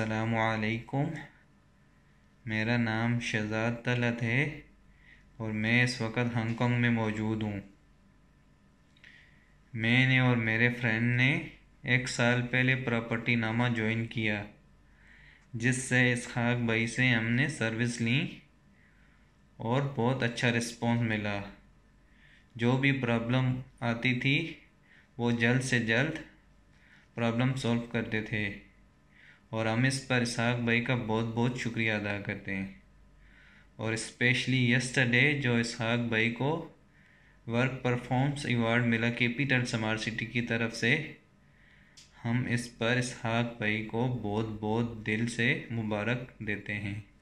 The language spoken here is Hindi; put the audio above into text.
अलकुम मेरा नाम शहजाद तलत है और मैं इस वक्त हांगकॉन्ग में मौजूद हूँ मैंने और मेरे फ्रेंड ने एक साल पहले प्रॉपर्टी नामा ज्वाइन किया जिससे इस खाक भाई से हमने सर्विस ली और बहुत अच्छा रिस्पॉन्स मिला जो भी प्रॉब्लम आती थी वो जल्द से जल्द प्रॉब्लम सॉल्व करते थे और हम इस पर इसहाक भाई का बहुत बहुत शुक्रिया अदा करते हैं और इस्पेशली यस्टरडे जो इसहाक भाई को वर्क परफॉर्म्स अवार्ड मिला कैपिटल समार सिटी की तरफ से हम इस पर इसहाक भाई को बहुत बहुत दिल से मुबारक देते हैं